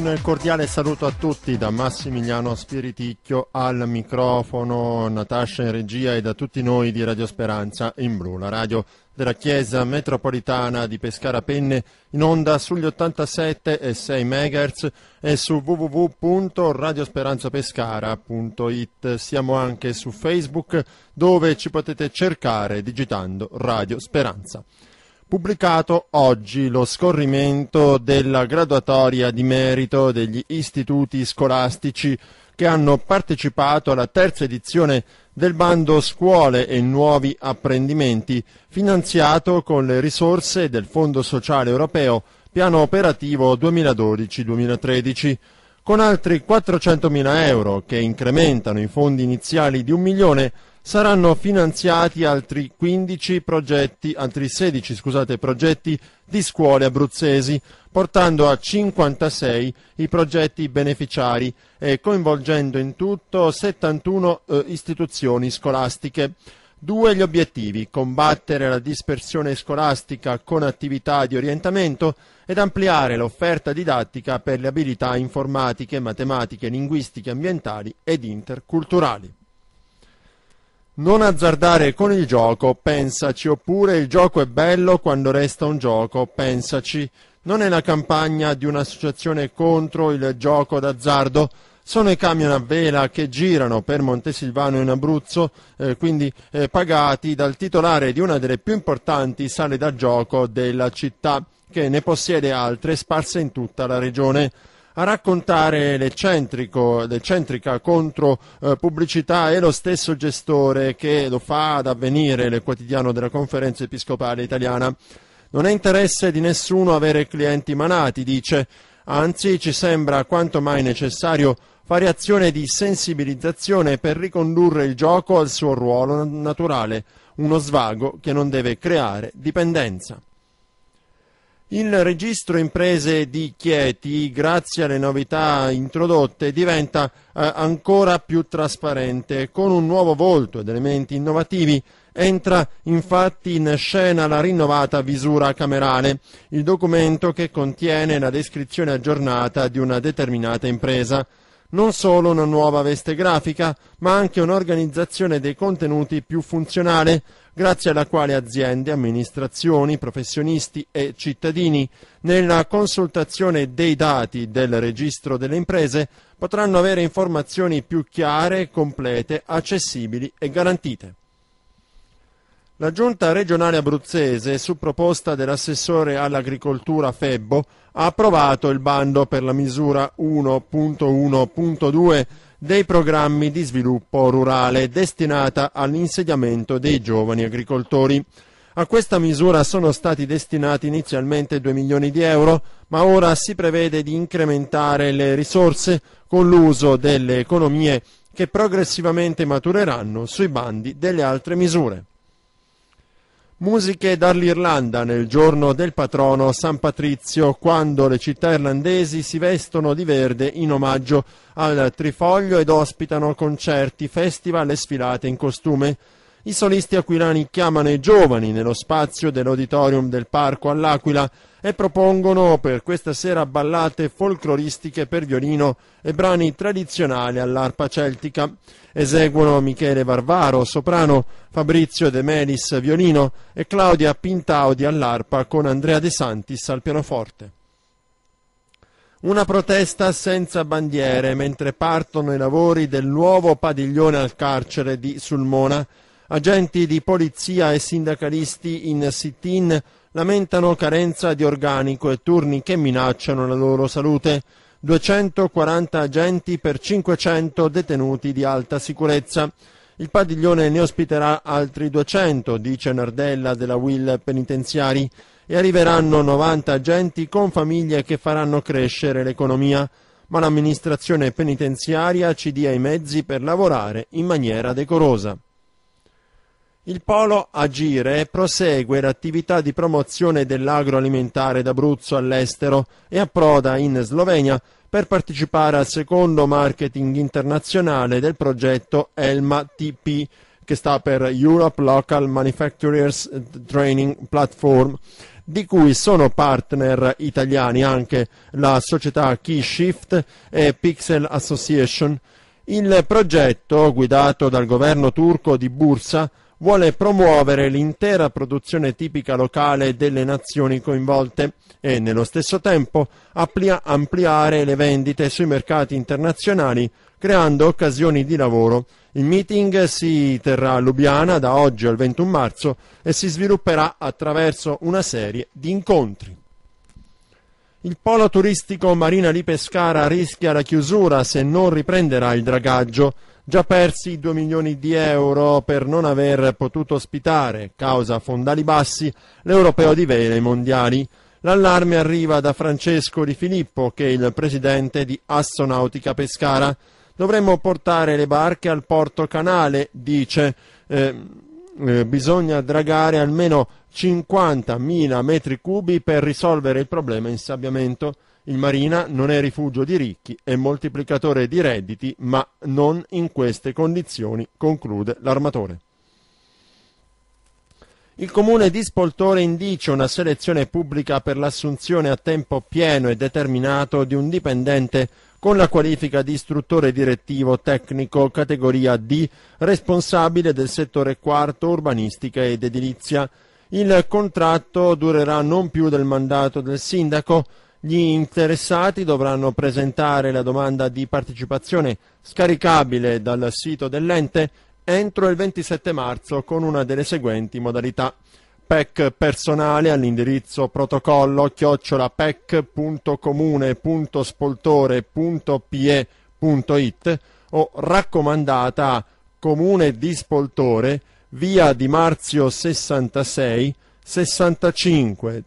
Un cordiale saluto a tutti da Massimiliano Spiriticchio al microfono, Natascia in regia e da tutti noi di Radio Speranza in blu, la radio della Chiesa Metropolitana di Pescara Penne in onda sugli 87 e 6 MHz e su www.radiosperanzapescara.it. Siamo anche su Facebook dove ci potete cercare digitando Radio Speranza pubblicato oggi lo scorrimento della graduatoria di merito degli istituti scolastici che hanno partecipato alla terza edizione del bando Scuole e Nuovi Apprendimenti, finanziato con le risorse del Fondo Sociale Europeo, piano operativo 2012-2013 con altri 400.000 euro che incrementano i fondi iniziali di un milione saranno finanziati altri 15 progetti, altri 16 scusate, progetti di scuole abruzzesi, portando a 56 i progetti beneficiari e coinvolgendo in tutto 71 eh, istituzioni scolastiche. Due gli obiettivi, combattere la dispersione scolastica con attività di orientamento ed ampliare l'offerta didattica per le abilità informatiche, matematiche, linguistiche, ambientali ed interculturali. Non azzardare con il gioco, pensaci, oppure il gioco è bello quando resta un gioco, pensaci. Non è la campagna di un'associazione contro il gioco d'azzardo, sono i camion a vela che girano per Montesilvano in Abruzzo, eh, quindi eh, pagati dal titolare di una delle più importanti sale da gioco della città, che ne possiede altre sparse in tutta la regione a raccontare l'eccentrica contro eh, pubblicità è lo stesso gestore che lo fa ad avvenire nel quotidiano della conferenza episcopale italiana. Non è interesse di nessuno avere clienti malati, dice, anzi ci sembra quanto mai necessario fare azione di sensibilizzazione per ricondurre il gioco al suo ruolo naturale, uno svago che non deve creare dipendenza. Il registro imprese di Chieti, grazie alle novità introdotte, diventa eh, ancora più trasparente. Con un nuovo volto ed elementi innovativi entra infatti in scena la rinnovata visura camerale, il documento che contiene la descrizione aggiornata di una determinata impresa. Non solo una nuova veste grafica, ma anche un'organizzazione dei contenuti più funzionale, grazie alla quale aziende, amministrazioni, professionisti e cittadini, nella consultazione dei dati del registro delle imprese, potranno avere informazioni più chiare, complete, accessibili e garantite. La giunta regionale abruzzese, su proposta dell'assessore all'agricoltura Febbo, ha approvato il bando per la misura 1.1.2 dei programmi di sviluppo rurale destinata all'insediamento dei giovani agricoltori. A questa misura sono stati destinati inizialmente 2 milioni di euro, ma ora si prevede di incrementare le risorse con l'uso delle economie che progressivamente matureranno sui bandi delle altre misure. Musiche dall'Irlanda nel giorno del patrono San Patrizio, quando le città irlandesi si vestono di verde in omaggio al trifoglio ed ospitano concerti, festival e sfilate in costume. I solisti aquilani chiamano i giovani nello spazio dell'auditorium del Parco all'Aquila e propongono per questa sera ballate folcloristiche per violino e brani tradizionali all'arpa celtica. Eseguono Michele Varvaro, soprano, Fabrizio De Melis, violino e Claudia Pintaudi all'arpa con Andrea De Santis al pianoforte. Una protesta senza bandiere mentre partono i lavori del nuovo padiglione al carcere di Sulmona Agenti di polizia e sindacalisti in sit-in lamentano carenza di organico e turni che minacciano la loro salute. 240 agenti per 500 detenuti di alta sicurezza. Il padiglione ne ospiterà altri 200, dice Nardella della Will Penitenziari, e arriveranno 90 agenti con famiglie che faranno crescere l'economia, ma l'amministrazione penitenziaria ci dia i mezzi per lavorare in maniera decorosa. Il polo Agire prosegue l'attività di promozione dell'agroalimentare d'Abruzzo all'estero e approda in Slovenia per partecipare al secondo marketing internazionale del progetto ELMA TP che sta per Europe Local Manufacturers Training Platform di cui sono partner italiani anche la società Keyshift e Pixel Association. Il progetto, guidato dal governo turco di Bursa, vuole promuovere l'intera produzione tipica locale delle nazioni coinvolte e nello stesso tempo ampliare le vendite sui mercati internazionali creando occasioni di lavoro. Il meeting si terrà a Lubiana da oggi al 21 marzo e si svilupperà attraverso una serie di incontri. Il polo turistico Marina di Pescara rischia la chiusura se non riprenderà il dragaggio già persi 2 milioni di euro per non aver potuto ospitare, causa fondali bassi, l'europeo di vele ai mondiali. L'allarme arriva da Francesco Di Filippo, che è il presidente di Astronautica Pescara. Dovremmo portare le barche al porto canale, dice. Eh, eh, bisogna dragare almeno 50.000 metri cubi per risolvere il problema insabbiamento. Il Marina non è rifugio di ricchi è moltiplicatore di redditi, ma non in queste condizioni, conclude l'armatore. Il comune di Spoltore indice una selezione pubblica per l'assunzione a tempo pieno e determinato di un dipendente con la qualifica di istruttore direttivo tecnico categoria D, responsabile del settore quarto urbanistica ed edilizia. Il contratto durerà non più del mandato del sindaco, gli interessati dovranno presentare la domanda di partecipazione scaricabile dal sito dell'ente entro il 27 marzo con una delle seguenti modalità. PEC personale all'indirizzo protocollo chiocciolapec.comune.spoltore.pe.it o raccomandata a Comune di Spoltore, via Di Marzio 66 65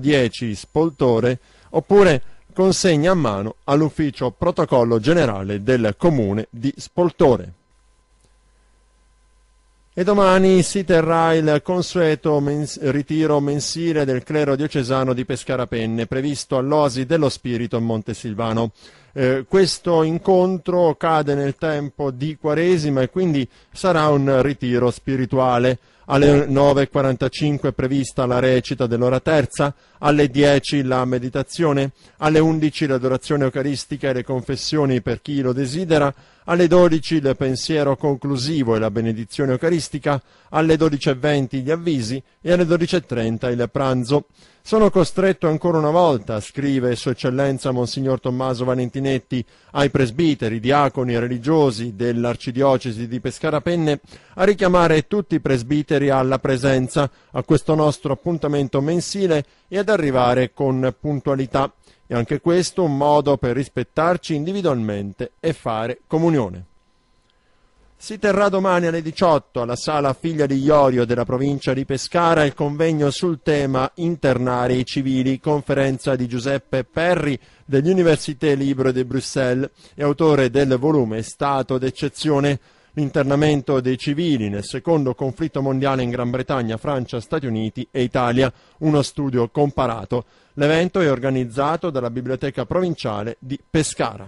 010 Spoltore oppure consegna a mano all'ufficio protocollo generale del comune di Spoltore. E domani si terrà il consueto mens- ritiro mensile del clero diocesano di Pescarapenne, previsto all'Osi dello Spirito a Montesilvano. Eh, questo incontro cade nel tempo di Quaresima e quindi sarà un ritiro spirituale. Alle 9.45 è prevista la recita dell'ora terza, alle 10 la meditazione, alle 11 l'adorazione eucaristica e le confessioni per chi lo desidera, alle 12 il pensiero conclusivo e la benedizione eucaristica, alle 12.20 gli avvisi e alle 12.30 il pranzo. Sono costretto ancora una volta, scrive Sua Eccellenza Monsignor Tommaso Valentinetti, ai presbiteri, diaconi e religiosi dell'Arcidiocesi di Pescarapenne, a richiamare tutti i presbiteri alla presenza a questo nostro appuntamento mensile e a ed arrivare con puntualità. E anche questo un modo per rispettarci individualmente e fare comunione. Si terrà domani alle 18 alla sala Figlia di Iorio della provincia di Pescara il convegno sul tema Internare i civili, conferenza di Giuseppe Perri dell'Université Libre di Bruxelles e autore del volume Stato d'eccezione l'internamento dei civili nel secondo conflitto mondiale in Gran Bretagna, Francia, Stati Uniti e Italia, uno studio comparato. L'evento è organizzato dalla Biblioteca Provinciale di Pescara.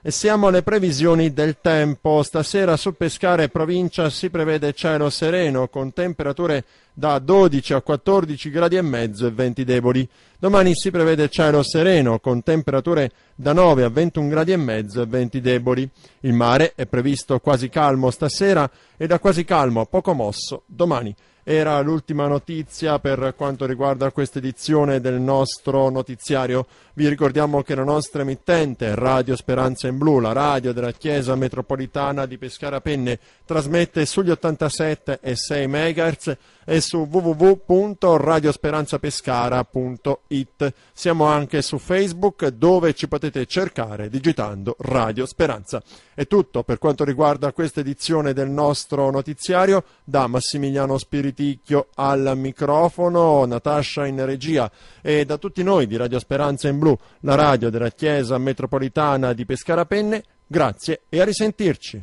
E siamo alle previsioni del tempo. Stasera su Pescara e provincia si prevede cielo sereno con temperature da 12 a 14 gradi e mezzo e venti deboli. Domani si prevede cielo sereno con temperature da 9 a 21 gradi e mezzo e venti deboli. Il mare è previsto quasi calmo stasera e da quasi calmo a poco mosso domani. Era l'ultima notizia per quanto riguarda questa edizione del nostro notiziario. Vi ricordiamo che la nostra emittente Radio Speranza in Blu, la radio della Chiesa Metropolitana di Pescara Penne, trasmette sugli 87 e 6 MHz e su www.radiosperanzapescara.it. Siamo anche su Facebook dove ci potete cercare digitando Radio Speranza. È tutto per quanto riguarda questa edizione del nostro notiziario. Da Massimiliano Spiriticchio al microfono, Natascia in regia e da tutti noi di Radio Speranza in Blu, la radio della Chiesa Metropolitana di Pescara Penne, grazie e a risentirci.